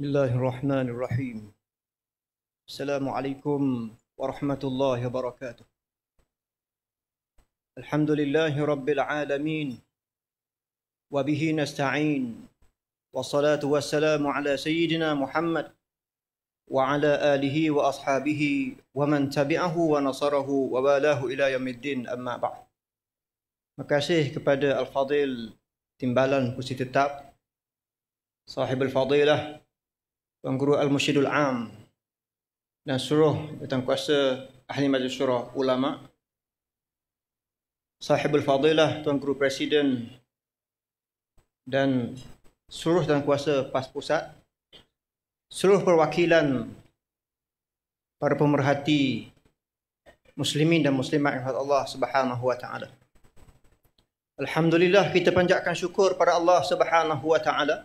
بسم الله الرحمن الرحيم السلام عليكم ورحمة الله وبركاته الحمد لله رب العالمين وبه نستعين والصلاة والسلام على سيدنا محمد وعلى آله وأصحابه ومن تبعه ونصره وبالاه إلى يوم الدين أما بعد Makasih kepada الفضيل fadil Timbalan التاب Tetap الفضيلة Tuan Guru Al-Mushidul Am dan suruh datang kuasa Ahli Majlis Surah Ulama Sahibul Fadilah Tuan Guru Presiden dan suruh dan kuasa PAS Pusat seluruh perwakilan para pemerhati muslimin dan muslimat yang Allah Subhanahu wa taala. Alhamdulillah kita panjatkan syukur pada Allah Subhanahu wa taala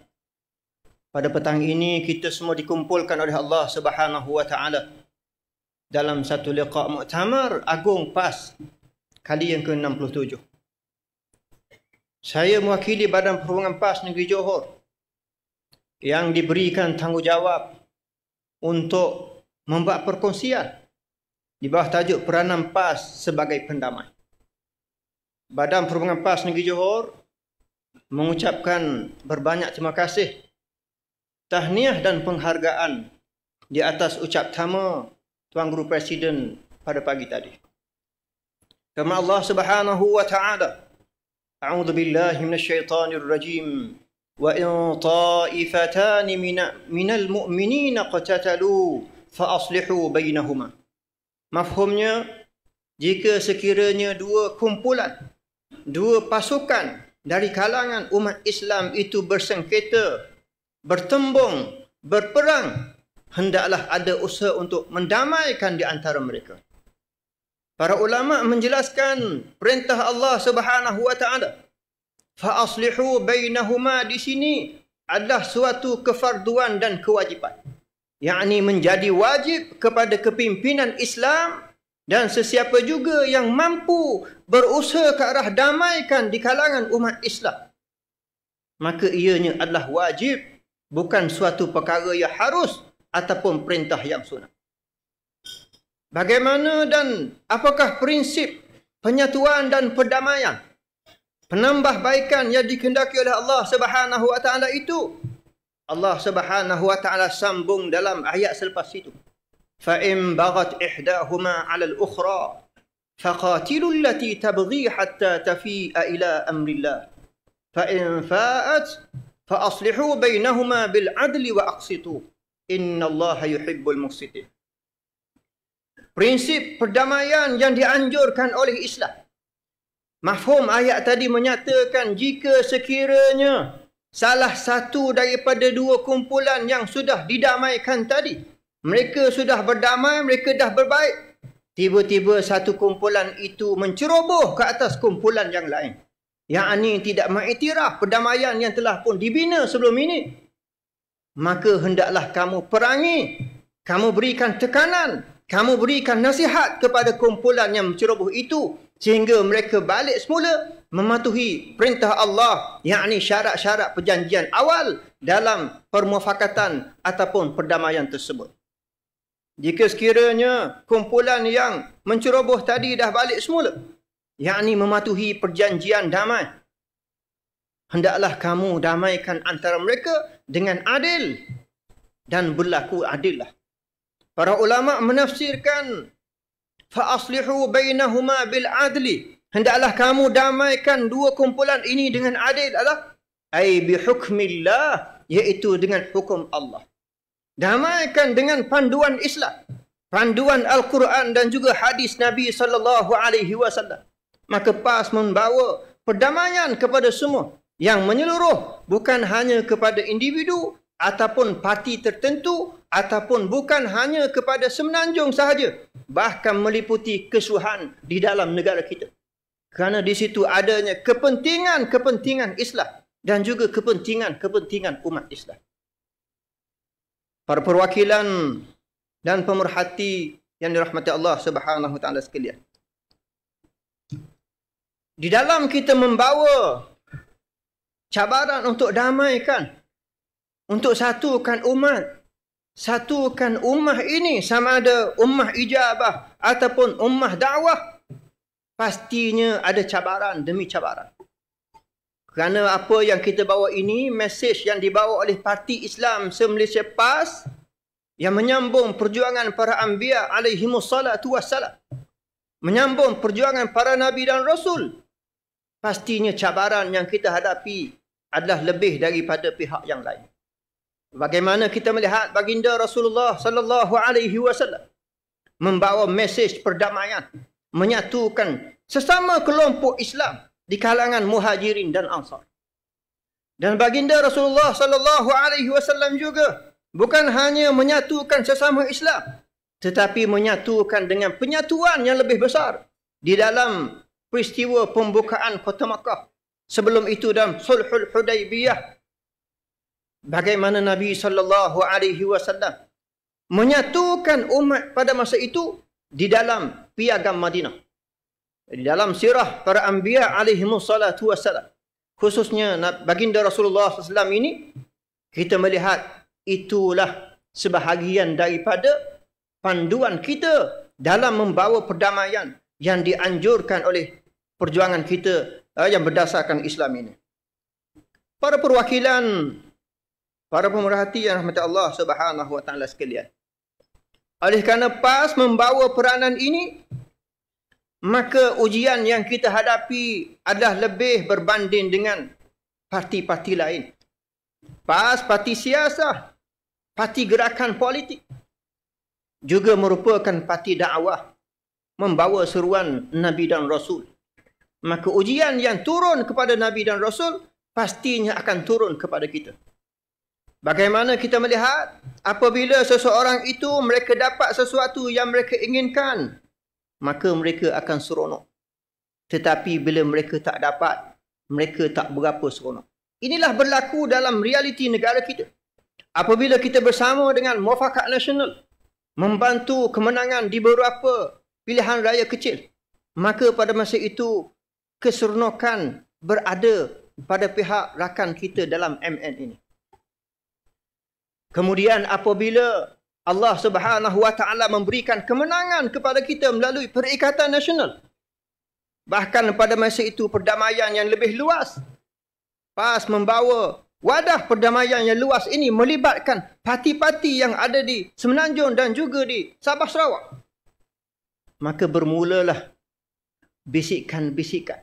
pada petang ini kita semua dikumpulkan oleh Allah Subhanahu wa taala dalam satu liqa muktamar agung PAS kali yang ke-67. Saya mewakili Badan Perhubungan PAS Negeri Johor yang diberikan tanggungjawab untuk membuat perkongsian di bawah tajuk peranan PAS sebagai pendamai. Badan Perhubungan PAS Negeri Johor mengucapkan berbanyak terima kasih tahniah dan penghargaan di atas ucap tama Tuan Guru Presiden pada pagi tadi. Kama Allah Subhanahu wa taala A'udzu billahi minasy rajim. Wa in ta'ifatan min minal mu'minina qatatalu fa aslihu bainahuma. Mafhumnya jika sekiranya dua kumpulan dua pasukan dari kalangan umat Islam itu bersengketa bertembung, berperang, hendaklah ada usaha untuk mendamaikan di antara mereka. Para ulama menjelaskan perintah Allah Subhanahu wa taala fa aslihu bainahuma di sini adalah suatu kefarduan dan kewajipan. Yang menjadi wajib kepada kepimpinan Islam dan sesiapa juga yang mampu berusaha ke arah damaikan di kalangan umat Islam. Maka ianya adalah wajib bukan suatu perkara yang harus ataupun perintah yang sunnah. Bagaimana dan apakah prinsip penyatuan dan perdamaian? Penambahbaikan yang dikendaki oleh Allah Subhanahu Wa Taala itu Allah Subhanahu Wa Taala sambung dalam ayat selepas itu. Fa in baghat ihdahuma 'ala al-ukhra faqatilu allati tabghi hatta tafi'a ila amrillah. Fa in fa'at فأصلحوا بينهما بالعدل وأقسطوا إن الله يحب المقسطين Prinsip perdamaian yang dianjurkan oleh Islam. Mahfum ayat tadi menyatakan jika sekiranya salah satu daripada dua kumpulan yang sudah didamaikan tadi. Mereka sudah berdamai, mereka dah berbaik. Tiba-tiba satu kumpulan itu menceroboh ke atas kumpulan yang lain yang ini tidak mengiktiraf perdamaian yang telah pun dibina sebelum ini maka hendaklah kamu perangi kamu berikan tekanan kamu berikan nasihat kepada kumpulan yang menceroboh itu sehingga mereka balik semula mematuhi perintah Allah yang ini syarat-syarat perjanjian awal dalam permufakatan ataupun perdamaian tersebut. Jika sekiranya kumpulan yang menceroboh tadi dah balik semula, yakni mematuhi perjanjian damai. Hendaklah kamu damaikan antara mereka dengan adil dan berlaku adillah. Para ulama menafsirkan fa aslihu bainahuma bil adli. Hendaklah kamu damaikan dua kumpulan ini dengan adil adalah ai bi hukmillah iaitu dengan hukum Allah. Damaikan dengan panduan Islam, panduan Al-Quran dan juga hadis Nabi sallallahu alaihi wasallam maka PAS membawa perdamaian kepada semua yang menyeluruh bukan hanya kepada individu ataupun parti tertentu ataupun bukan hanya kepada semenanjung sahaja bahkan meliputi kesuhan di dalam negara kita kerana di situ adanya kepentingan-kepentingan Islam dan juga kepentingan-kepentingan umat Islam para perwakilan dan pemerhati yang dirahmati Allah Subhanahu wa taala sekalian di dalam kita membawa cabaran untuk damaikan untuk satukan umat satukan ummah ini sama ada ummah ijabah ataupun ummah dakwah pastinya ada cabaran demi cabaran kerana apa yang kita bawa ini mesej yang dibawa oleh parti Islam se-Malaysia PAS yang menyambung perjuangan para anbiya alaihimussalatu wassalam menyambung perjuangan para nabi dan rasul pastinya cabaran yang kita hadapi adalah lebih daripada pihak yang lain. Bagaimana kita melihat baginda Rasulullah sallallahu alaihi wasallam membawa mesej perdamaian, menyatukan sesama kelompok Islam di kalangan Muhajirin dan Ansar. Dan baginda Rasulullah sallallahu alaihi wasallam juga bukan hanya menyatukan sesama Islam tetapi menyatukan dengan penyatuan yang lebih besar di dalam peristiwa pembukaan kota Makkah. Sebelum itu dalam sulhul Hudaybiyah bagaimana Nabi sallallahu alaihi wasallam menyatukan umat pada masa itu di dalam piagam Madinah. Di dalam sirah para anbiya alaihi musallatu wasallam khususnya baginda Rasulullah SAW ini kita melihat itulah sebahagian daripada panduan kita dalam membawa perdamaian yang dianjurkan oleh perjuangan kita uh, yang berdasarkan Islam ini. Para perwakilan, para pemerhati yang rahmat Allah subhanahu wa ta'ala sekalian. Oleh kerana PAS membawa peranan ini, maka ujian yang kita hadapi adalah lebih berbanding dengan parti-parti lain. PAS, parti siasah, parti gerakan politik juga merupakan parti dakwah membawa seruan Nabi dan Rasul maka ujian yang turun kepada Nabi dan Rasul pastinya akan turun kepada kita. Bagaimana kita melihat apabila seseorang itu mereka dapat sesuatu yang mereka inginkan, maka mereka akan seronok. Tetapi bila mereka tak dapat, mereka tak berapa seronok. Inilah berlaku dalam realiti negara kita. Apabila kita bersama dengan Mufakat Nasional membantu kemenangan di beberapa pilihan raya kecil, maka pada masa itu keseronokan berada pada pihak rakan kita dalam MN ini. Kemudian apabila Allah Subhanahu Wa Taala memberikan kemenangan kepada kita melalui Perikatan Nasional. Bahkan pada masa itu perdamaian yang lebih luas PAS membawa wadah perdamaian yang luas ini melibatkan parti-parti yang ada di Semenanjung dan juga di Sabah Sarawak. Maka bermulalah bisikan-bisikan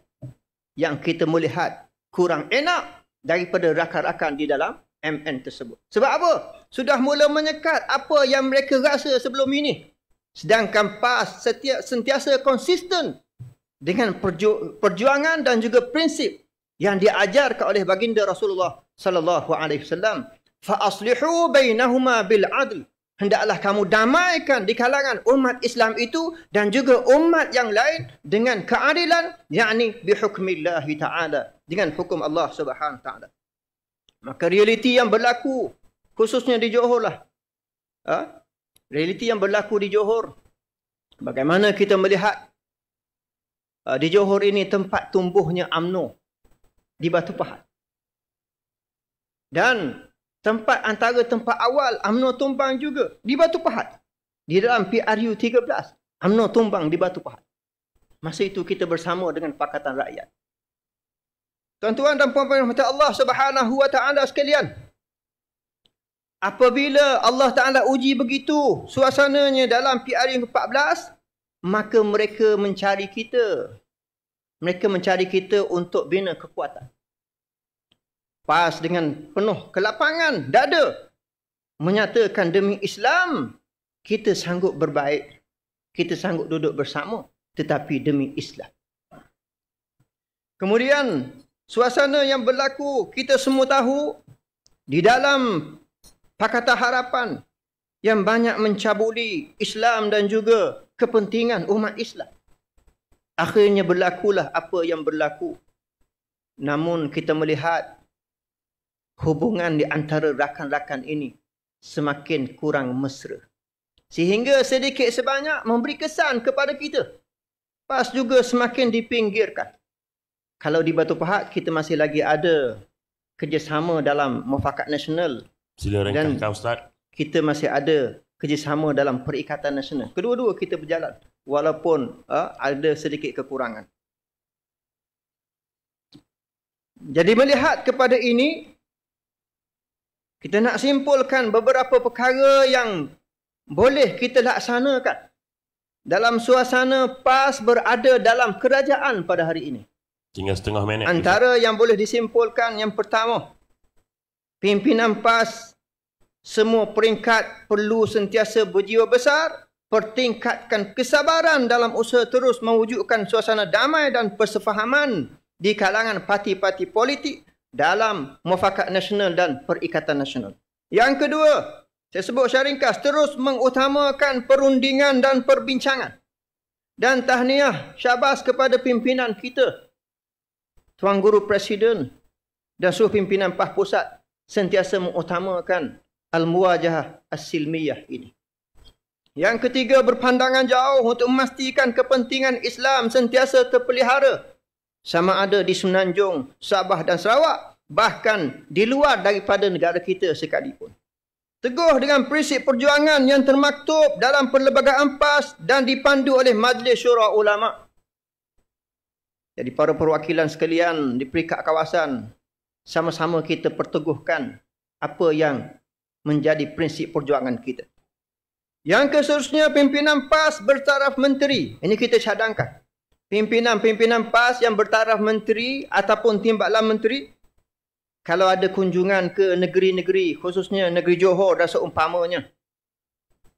yang kita melihat kurang enak daripada rakan-rakan di dalam MN tersebut. Sebab apa? Sudah mula menyekat apa yang mereka rasa sebelum ini. Sedangkan PAS setia, sentiasa konsisten dengan perju, perjuangan dan juga prinsip yang diajarkan oleh baginda Rasulullah sallallahu alaihi wasallam fa aslihu bainahuma bil adl hendaklah kamu damaikan di kalangan umat Islam itu dan juga umat yang lain dengan keadilan yakni bihukmillah taala dengan hukum Allah Subhanahu taala maka realiti yang berlaku khususnya di Johor lah ha? realiti yang berlaku di Johor bagaimana kita melihat uh, di Johor ini tempat tumbuhnya amno di Batu Pahat dan tempat antara tempat awal UMNO tumbang juga di Batu Pahat. Di dalam PRU 13, UMNO tumbang di Batu Pahat. Masa itu kita bersama dengan Pakatan Rakyat. Tuan-tuan dan puan-puan yang -puan, Allah subhanahu wa ta'ala sekalian. Apabila Allah Ta'ala uji begitu suasananya dalam PR ke-14, maka mereka mencari kita. Mereka mencari kita untuk bina kekuatan. PAS dengan penuh kelapangan dada menyatakan demi Islam kita sanggup berbaik kita sanggup duduk bersama tetapi demi Islam kemudian suasana yang berlaku kita semua tahu di dalam pakatan harapan yang banyak mencabuli Islam dan juga kepentingan umat Islam akhirnya berlakulah apa yang berlaku namun kita melihat hubungan di antara rakan-rakan ini semakin kurang mesra. Sehingga sedikit sebanyak memberi kesan kepada kita. Pas juga semakin dipinggirkan. Kalau di Batu Pahat, kita masih lagi ada kerjasama dalam mufakat nasional. Sila dan kan, kan, Ustaz. Kita masih ada kerjasama dalam perikatan nasional. Kedua-dua kita berjalan walaupun uh, ada sedikit kekurangan. Jadi melihat kepada ini, kita nak simpulkan beberapa perkara yang boleh kita laksanakan dalam suasana PAS berada dalam kerajaan pada hari ini. Tinggal setengah minit. Antara kita. yang boleh disimpulkan yang pertama, pimpinan PAS semua peringkat perlu sentiasa berjiwa besar, pertingkatkan kesabaran dalam usaha terus mewujudkan suasana damai dan persefahaman di kalangan parti-parti politik dalam mufakat nasional dan perikatan nasional. Yang kedua, saya sebut secara ringkas terus mengutamakan perundingan dan perbincangan. Dan tahniah syabas kepada pimpinan kita. Tuan Guru Presiden dan seluruh pimpinan PAH Pusat sentiasa mengutamakan Al-Muwajah As-Silmiyah ini. Yang ketiga, berpandangan jauh untuk memastikan kepentingan Islam sentiasa terpelihara sama ada di Semenanjung, Sabah dan Sarawak, bahkan di luar daripada negara kita sekalipun. Teguh dengan prinsip perjuangan yang termaktub dalam perlembagaan PAS dan dipandu oleh Majlis Syurah Ulama. Jadi para perwakilan sekalian di peringkat kawasan, sama-sama kita perteguhkan apa yang menjadi prinsip perjuangan kita. Yang keseluruhnya pimpinan PAS bertaraf menteri. Ini kita cadangkan pimpinan-pimpinan PAS yang bertaraf menteri ataupun timbalan menteri kalau ada kunjungan ke negeri-negeri khususnya negeri Johor dan seumpamanya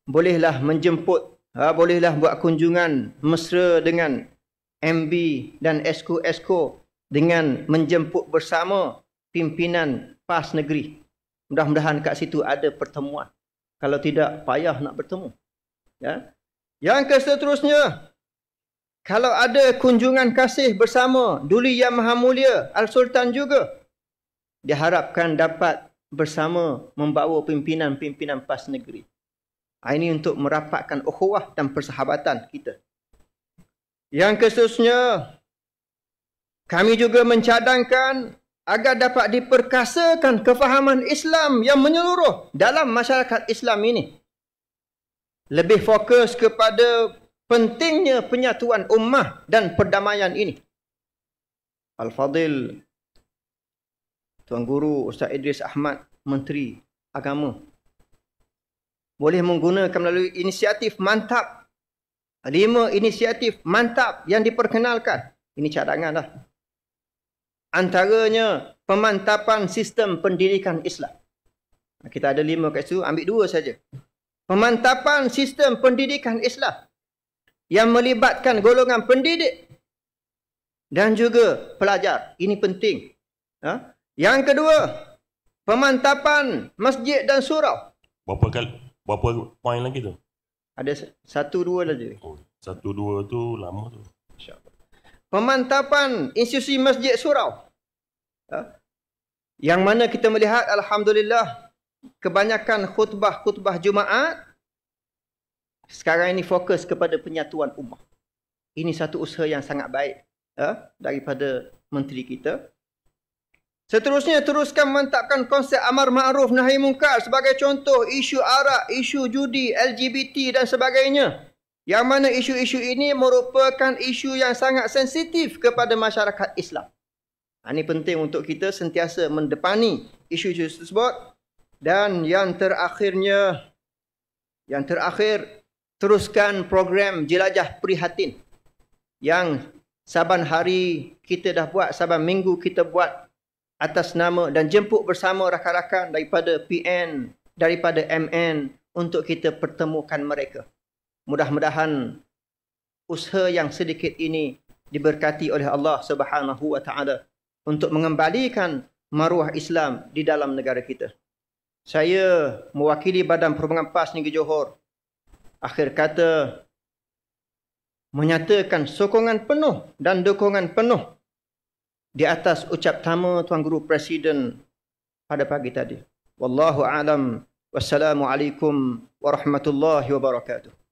bolehlah menjemput ha, bolehlah buat kunjungan mesra dengan MB dan esko-esko dengan menjemput bersama pimpinan PAS negeri mudah-mudahan kat situ ada pertemuan kalau tidak payah nak bertemu ya yang seterusnya kalau ada kunjungan kasih bersama Duli Yang Maha Mulia Al-Sultan juga diharapkan dapat bersama membawa pimpinan-pimpinan PAS negeri. Ah, ini untuk merapatkan ukhuwah dan persahabatan kita. Yang khususnya kami juga mencadangkan agar dapat diperkasakan kefahaman Islam yang menyeluruh dalam masyarakat Islam ini. Lebih fokus kepada pentingnya penyatuan ummah dan perdamaian ini. Al-Fadil Tuan Guru Ustaz Idris Ahmad Menteri Agama boleh menggunakan melalui inisiatif mantap lima inisiatif mantap yang diperkenalkan ini cadangan lah antaranya pemantapan sistem pendidikan Islam kita ada lima kat situ ambil dua saja pemantapan sistem pendidikan Islam yang melibatkan golongan pendidik dan juga pelajar. Ini penting. Ha? Yang kedua, pemantapan masjid dan surau. Berapa kali? Berapa poin lagi tu? Ada satu dua lagi. Oh, satu dua tu lama tu. Pemantapan institusi masjid surau. Ha? Yang mana kita melihat Alhamdulillah kebanyakan khutbah-khutbah Jumaat sekarang ini fokus kepada penyatuan umat. Ini satu usaha yang sangat baik eh, daripada menteri kita. Seterusnya, teruskan mentakkan konsep Amar Ma'ruf Nahi Munkar sebagai contoh isu arak, isu judi, LGBT dan sebagainya. Yang mana isu-isu ini merupakan isu yang sangat sensitif kepada masyarakat Islam. Ha, ini penting untuk kita sentiasa mendepani isu-isu tersebut. Dan yang terakhirnya, yang terakhir, teruskan program jelajah prihatin yang saban hari kita dah buat, saban minggu kita buat atas nama dan jemput bersama rakan-rakan daripada PN, daripada MN untuk kita pertemukan mereka. Mudah-mudahan usaha yang sedikit ini diberkati oleh Allah Subhanahu wa taala untuk mengembalikan maruah Islam di dalam negara kita. Saya mewakili Badan Perhubungan PAS Negeri Johor akhir kata menyatakan sokongan penuh dan dukungan penuh di atas ucap tama Tuan Guru Presiden pada pagi tadi. Wallahu alam. wassalamu alaikum warahmatullahi wabarakatuh.